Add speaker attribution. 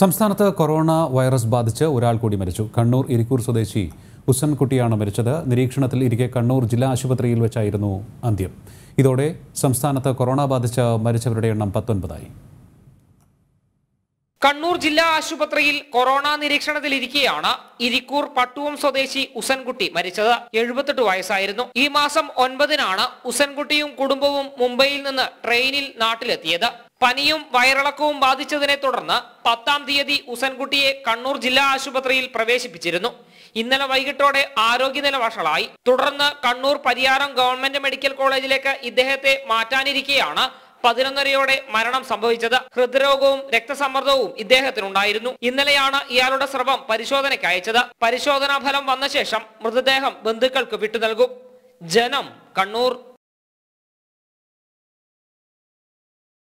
Speaker 1: സംസ്ഥാനത്ത് corona virus ബാധിച്ച് ഒരാൾ കൂടി മരിച്ചു കണ്ണൂർ ഇരിക്കൂർ സ്വദേശി ഉസൻകുട്ടിയാണ് മരിച്ചത് നിരീക്ഷണത്തിൽ ഇരിക്കെ കണ്ണൂർ ജില്ലാ ആശുപത്രിയിൽ വെച്ചായിരുന്നു അന്ത്യം ഇതോടെ സംസ്ഥാനത്ത് കൊറോണ ബാധിച്ച് മരിച്ചവരുടെ എണ്ണം പത്തൊൻപതായി
Speaker 2: കണ്ണൂർ ജില്ലാ ആശുപത്രിയിൽ കൊറോണ നിരീക്ഷണത്തിലിരിക്കെയാണ് ഇരിക്കൂർ പട്ടുവം സ്വദേശി ഉസൻകുട്ടി മരിച്ചത് എഴുപത്തെട്ട് വയസ്സായിരുന്നു ഈ മാസം ഒൻപതിനാണ് ഉസൻകുട്ടിയും കുടുംബവും മുംബൈയിൽ നിന്ന് ട്രെയിനിൽ നാട്ടിലെത്തിയത് പനിയും വയറിളക്കവും ബാധിച്ചതിനെ തുടർന്ന് പത്താം തീയതി ഉസൻകുട്ടിയെ കണ്ണൂർ ജില്ലാ ആശുപത്രിയിൽ പ്രവേശിപ്പിച്ചിരുന്നു ഇന്നലെ വൈകിട്ടോടെ ആരോഗ്യനില വഷളായി തുടർന്ന് കണ്ണൂർ പരിയാരം ഗവൺമെന്റ് മെഡിക്കൽ കോളേജിലേക്ക് ഇദ്ദേഹത്തെ മാറ്റാനിരിക്കെയാണ് പതിനൊന്നരയോടെ മരണം സംഭവിച്ചത് ഹൃദ്രോഗവും രക്തസമ്മർദ്ദവും ഇദ്ദേഹത്തിനുണ്ടായിരുന്നു ഇന്നലെയാണ് ഇയാളുടെ സ്രവം പരിശോധനയ്ക്ക് അയച്ചത് പരിശോധനാ ഫലം വന്ന ശേഷം മൃതദേഹം ബന്ധുക്കൾക്ക് വിട്ടു നൽകും ജനം കണ്ണൂർ